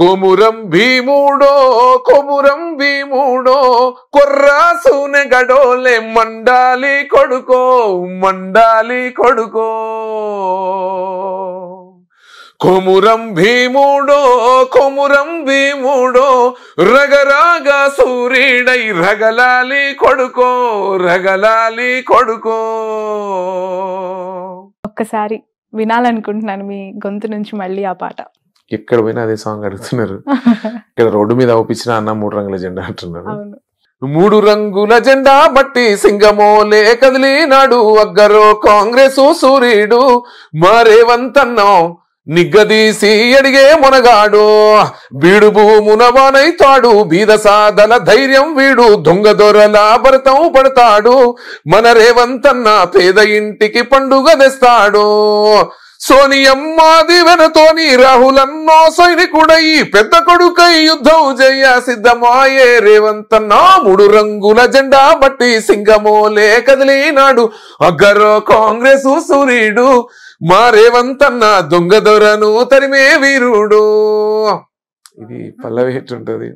కొమురం భీముడో కొమురం భీముడో కొర్రాసుని గడోలే మండాలి కొడుకో మండాలి కొడుకో కొమురం భీముడో కొమురం భీముడో రగరాగ సూర్యుడై రగలాలి కొడుకో రగలాలి కొడుకో ఒక్కసారి వినాలనుకుంటున్నాను మీ గొంతు నుంచి మళ్ళీ ఆ పాట ఎక్కడ పోయినా అదే సాంగ్ అడుగుతున్నారు ఇక్కడ రోడ్డు మీద అవపించిన అన్న మూడు రంగుల జెండా అంటున్నారు మూడు రంగుల జెండా బట్టి సింగమోలే కదిలినాడు అగ్గరో కాంగ్రెస్ సూర్యుడు మరేవంతన్నో నిగ్గదీసి అడిగే మునగాడు బీడు భూమునవానైతాడు బీద సాధన ధైర్యం వీడు దొంగ దొరల భరతం పడతాడు మన రేవంతన్న పేద ఇంటికి పండుగ తెస్తాడు సోనియమ్మ దీవెనతోని రాహులన్నో సైనికుడయి పెద్ద కొడుకై యుద్ధం జయ సిద్ధమాయే రేవంతన్నా మూడు రంగుల జెండా బట్టి సింగమోలే కదిలినాడు అగ్గరో కాంగ్రెస్ సూర్యుడు మా రేవంతన్న దొంగ దొరను తరిమే వీరుడు ఇది పల్లవి ఉంటది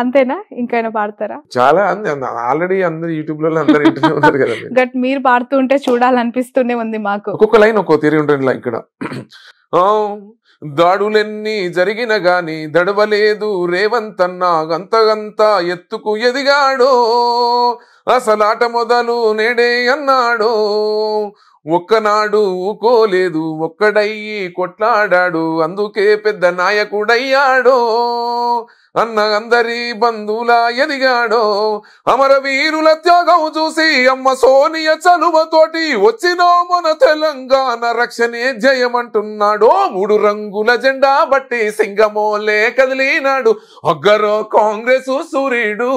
అంతేనా ఇంకైనా పాడతారా చాలా ఆల్రెడీ అందరు యూట్యూబ్ లో అందరు ఇంటర్వ్యూ ఉన్నారు కదా గట్ మీరు పాడుతూ ఉంటే చూడాలనిపిస్తూనే ఉంది మాకు ఒక్కొక్క లైన్ ఒక్కో తీరి ఉంటుంది ఇక్కడ దాడులెన్ని జరిగిన గాని దడవలేదు రేవంతన్నా గంతగంత ఎత్తుకు ఎదిగాడో అసలాట మొదలు నేడే అన్నాడో ఒక్కనాడు ఊకోలేదు ఒక్కడయ్యి కొట్లాడాడు అందుకే పెద్ద నాయకుడయ్యాడో అన్న అందరి బంధువుల ఎదిగాడో అమరవీరుల త్యాగం చూసి అమ్మ సోనియ చలువతోటి వచ్చినో మన తెలంగాణ రక్షణే జయమంటున్నాడో మూడు రంగుల జెండా బట్టి సింగమోలే కదిలినాడు ఒగ్గరో కాంగ్రెస్ సూర్యుడు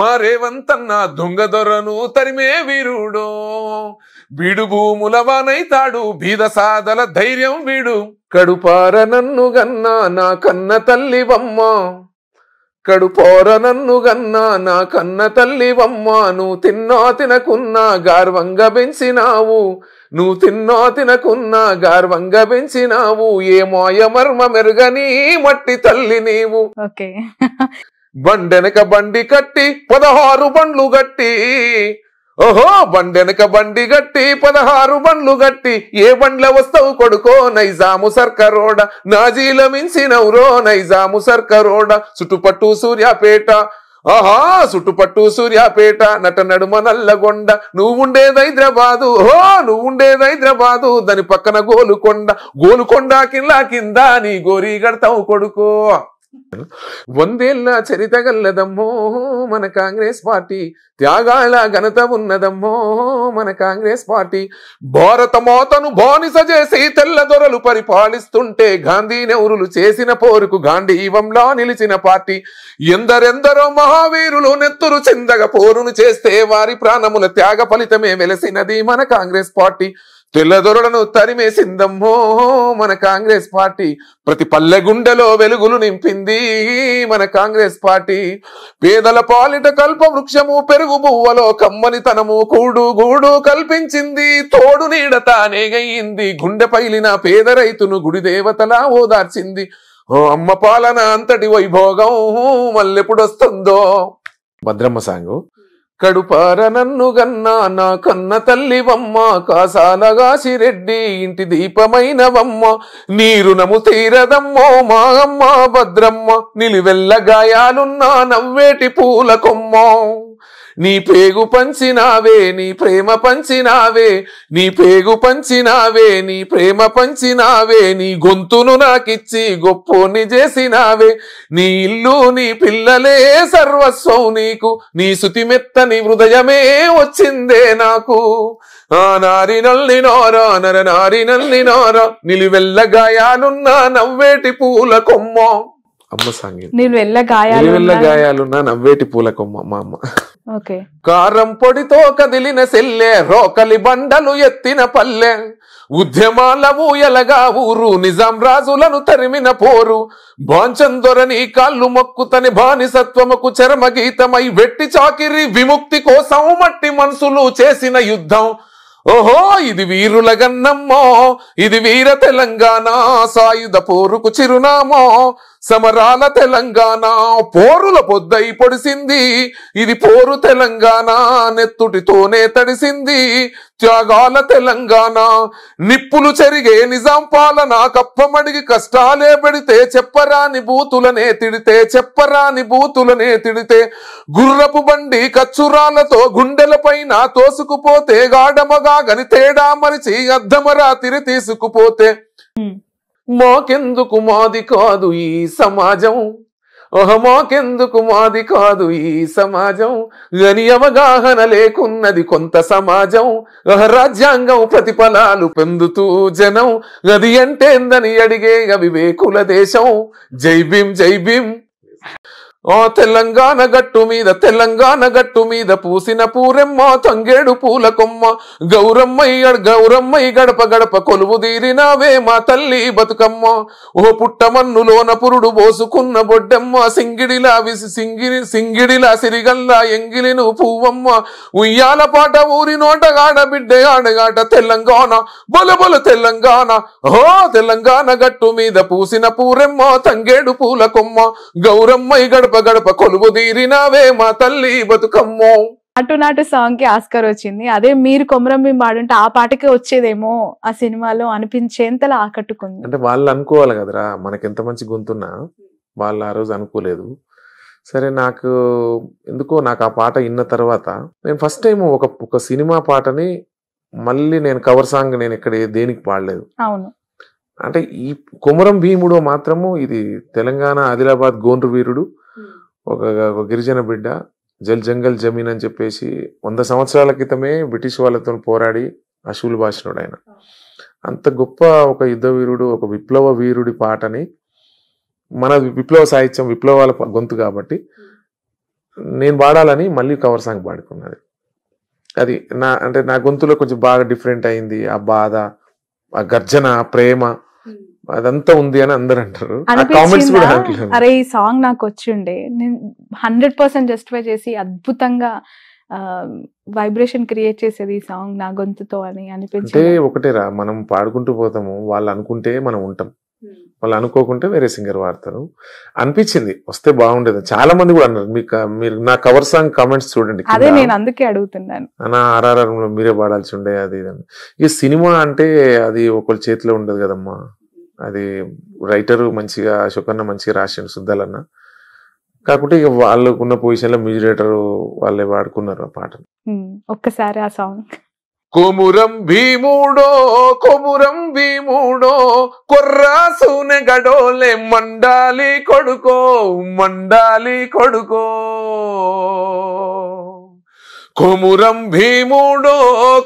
మారేవంతన్న దొంగదొరను తరిమే వీరుడో బీడు భూముల వానైతాడు బీద సాదల ధైర్యం వీడు కడుపార నన్ను గన్నా నా కన్న బొమ్మ కడు పోర నన్ను గన్నా నా కన్న తల్లి వమ్మాను తిన్నా తినకున్నా గార్వంగా పెంచినావు నువ్వు తిన్నా తినకున్నా గార్వంగా పెంచినావు ఏ మాయ మర్మ మెరుగని మట్టి తల్లి నీవు బండెనక బండి కట్టి పదహారు బండ్లు గట్టి ఓహో బండెనక బండి గట్టి పదహారు బండ్లు గట్టి ఏ బండ్ల వస్తావు కొడుకో నైజాము సర్కరోడ నాజీల మించినవురో నైజాము సర్కరోడ చుట్టుపట్టు సూర్యాపేట ఆహా చుట్టుపట్టు సూర్యాపేట నట నడుమ నల్లగొండ నువ్వుండేది హైదరాబాదు ఓ నువ్వుండేది హైదరాబాదు దాని పక్కన గోలుకొండ గోలుకొండ కింద కింద నీ గోరీ గడతావు కొడుకో వందేళ్ళ చరిత గల్లదమ్మో మన కాంగ్రెస్ పార్టీ త్యాగాల ఘనత ఉన్నదమ్మో మన కాంగ్రెస్ పార్టీ భారత మాతను బానిస చేసి తెల్లదొరలు పరిపాలిస్తుంటే గాంధీ నెవరులు చేసిన పోరుకు గాంధీవంలా నిలిచిన పార్టీ ఎందరెందరో మహావీరులు నెత్తురు చిందగ పోరును చేస్తే వారి ప్రాణముల త్యాగ ఫలితమే వెలసినది మన కాంగ్రెస్ పార్టీ తెల్లదొరలను తరిమేసిందమ్మో మన కాంగ్రెస్ పార్టీ ప్రతి పల్లెగుండెలో వెలుగులు నింపింది మన కాంగ్రెస్ పార్టీ పేదల పాలిట కల్ప వృక్షము పెరుగు బువ్వలో కమ్మనితనము కూడు గూడు కల్పించింది తోడు నీడ తానేగయింది గుండె పైలిన పేద రైతును గుడి దేవతలా ఓదార్చింది ఓ అమ్మ పాలన అంతటి వైభోగం మళ్ళెప్పుడొస్తుందో భద్రమ్మ సాంగు కడుపార నన్ను గన్నా నా కన్న కాసాలగాసి రెడ్డి ఇంటి నీరు నీరునము తీరదమ్మో మా అమ్మ భద్రమ్మ నిలివెల్ల గాయాలున్నా నవ్వేటి పూల కొమ్మో నీ పేగు పంచినావే నీ ప్రేమ పంచినావే నీ పేగు పంచినావే నీ ప్రేమ పంచినావే నీ గొంతును నాకిచ్చి గొప్పోని చేసినావే నీ ఇల్లు నీ పిల్లలే సర్వస్వం నీకు నీ సుతిమెత్తని హృదయమే వచ్చిందే నాకు ఆ నారి నల్లి నోరా నర నారి నల్లి నోరా నిలువెల్ల నవ్వేటి పూల కొమ్మ అమ్మ సాంగీతం నిలువెల్ల గాయాలు నవ్వేటి పూల కొమ్మ మా అమ్మ కారం పొడితో కదిలిన సెల్లె రోకలి బండలు ఎత్తిన పల్లె ఉద్యమాల ఊయలగా ఊరు నిజాం రాజులను తరిమిన పోరు బాంచందొరని కాళ్ళు మొక్కుతని బానిసత్వముకు చర్మ గీతమై వెట్టి చాకిరి విముక్తి కోసం మట్టి మనసులు చేసిన యుద్ధం ఓహో ఇది వీరుల గన్నమ్మో ఇది వీర తెలంగాణ సాయుధ పోరుకు చిరునామో సమరాల తెలంగాణ పోరుల పొద్దై పొడిసింది ఇది పోరు తెలంగాణ నెత్తుటితోనే తడిసింది త్యాగాల తెలంగాణ నిప్పులు చెరిగే నిజాం పాలన కప్పమడిగి కష్టాలే పెడితే చెప్పరాని బూతులనే తిడితే చెప్పరాని బూతులనే తిడితే గుర్రపు బండి కచ్చురాలతో గుండెల పైన తోసుకుపోతే గాడమగా గని తేడా మరిచి అద్దమరా తిరి తీసుకుపోతే మాకెందుకు మాది కాదు ఈ సమాజం ఓహ మాకెందుకు మాది కాదు ఈ సమాజం గని అవగాహన లేకున్నది కొంత సమాజం ఓహ రాజ్యాంగం ప్రతిఫలాలు పొందుతూ జనం గది ఎంతేందని అడిగే అవివేకుల దేశం జై భీం జై భీం ఓ తెలంగాణ గట్టు మీద తెలంగాణ గట్టు మీద పూసిన పూరెమ్మ తంగేడు పూల కొమ్మ గౌరమ్మయ్య గౌరమ్మయ్య గడప గడప కొలువు దీరినావే మా తల్లి బతుకమ్మ ఓ పుట్టమన్నులోన పురుడు పోసుకున్న బొడ్డెమ్మ సింగిడిలా విసి సింగిడి సింగిడిలా సిరిగల్లా ఎంగిలిను పూవమ్మ ఉయ్యాల పాట ఊరి నోటగాడ బిడ్డ ఆడగాట తెలంగాణ బొల బొల తెలంగాణ ఓ తెలంగాణ గట్టు మీద పూసిన పూరెమ్మ తంగేడు పూల కొమ్మ గౌర ఊరమ్మై గడప గడప కొలువు తీరినావే మా తల్లి బతుకమ్మో అటు నాటు సాంగ్ కి ఆస్కర్ వచ్చింది అదే మీరు కొమరంబిం మాడుంటే ఆ పాటకే వచ్చేదేమో ఆ సినిమాలో అనిపించేంతలా ఆకట్టుకుంది అంటే వాళ్ళు అనుకోవాలి కదరా మనకి ఎంత మంచి గొంతున్నా వాళ్ళు ఆ రోజు అనుకోలేదు సరే నాకు ఎందుకో నాకు ఆ పాట విన్న తర్వాత నేను ఫస్ట్ టైం ఒక ఒక సినిమా పాటని మళ్ళీ నేను కవర్ సాంగ్ నేను ఇక్కడ దేనికి పాడలేదు అవును అంటే ఈ కొమరం భీముడు మాత్రము ఇది తెలంగాణ ఆదిలాబాద్ గోండ్రు వీరుడు ఒక గిరిజన బిడ్డ జల్ జంగల్ జమీన్ అని చెప్పేసి వంద సంవత్సరాల క్రితమే బ్రిటిష్ వాళ్ళతో పోరాడి అశువులు భాషనుడు ఆయన అంత గొప్ప ఒక యుద్ధ వీరుడు ఒక విప్లవ వీరుడి పాటని మన విప్లవ సాహిత్యం విప్లవాల గొంతు కాబట్టి నేను పాడాలని మళ్ళీ కవర్ సాంగ్ పాడుకున్నది అది నా అంటే నా గొంతులో కొంచెం బాగా డిఫరెంట్ అయింది ఆ బాధ ఆ గర్జన ప్రేమ అదంతా ఉంది అని అందరు అంటారు అరే ఈ సాంగ్ నాకు వచ్చిండే నేను హండ్రెడ్ పర్సెంట్ జస్టిఫై చేసి అద్భుతంగా వైబ్రేషన్ క్రియేట్ చేసేది ఈ సాంగ్ నా గొంతుతో అని అనిపించే ఒకటేరా మనం పాడుకుంటూ పోతాము వాళ్ళు అనుకుంటే మనం ఉంటాం hmm. వాళ్ళు అనుకోకుంటే వేరే సింగర్ వాడతారు అనిపించింది వస్తే బాగుండేది చాలా మంది కూడా అన్నారు మీకు మీరు నా కవర్ సాంగ్ కామెంట్స్ చూడండి అదే నేను అందుకే అడుగుతున్నాను నా ఆర్ఆర్ఆర్ మీరే పాడాల్సి ఉండే అది ఈ సినిమా అంటే అది ఒకళ్ళ చేతిలో ఉండదు కదమ్మా అది రైటరు మంచిగా అశోకన్న మంచిగా రాసిండు శుద్ధాలన్న కాకుంటే ఇక వాళ్ళకున్న పొజిషన్లో మ్యూజిరేటర్ వాళ్ళే వాడుకున్నారు ఆ పాటను ఒక్కసారి ఆ సాంగ్ కొమురం భీముడో కొమురం భీముడో కొర్రాసునే గడోలే మండాలి కొడుకో మండాలి కొడుకో కొమురం భీముడో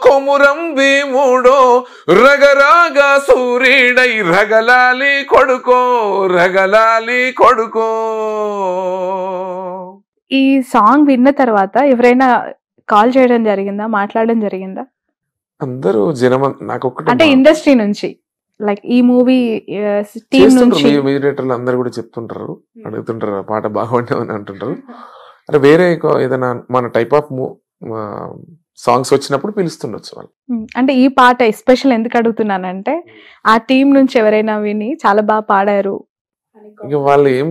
కొమురం భీముడో రగరాగ సూర్యుడై రగలాలి కొడుకో రగలాలి కొడుకో ఈ సాంగ్ విన్న తర్వాత ఎవరైనా కాల్ చేయడం జరిగిందా మాట్లాడడం జరిగిందా అందరూ జనం నాకు అంటే ఇండస్ట్రీ నుంచి లైక్ ఈ మూవీ టీమ్ నుంచి మీడియేటర్లు కూడా చెప్తుంటారు hmm. అడుగుతుంటారు పాట బాగుండేవని అంటుంటారు అరే వేరే ఏదైనా మన టైప్ ఆఫ్ సాంగ్స్ వచ్చినప్పుడు పిలుస్తుండొచ్చు వాళ్ళు అంటే ఈ పాట ఎస్పెషల్ ఎందుకు అడుగుతున్నానంటే ఆ టీం నుంచి ఎవరైనా విని చాలా బాగా పాడారు ఇక వాళ్ళు ఏం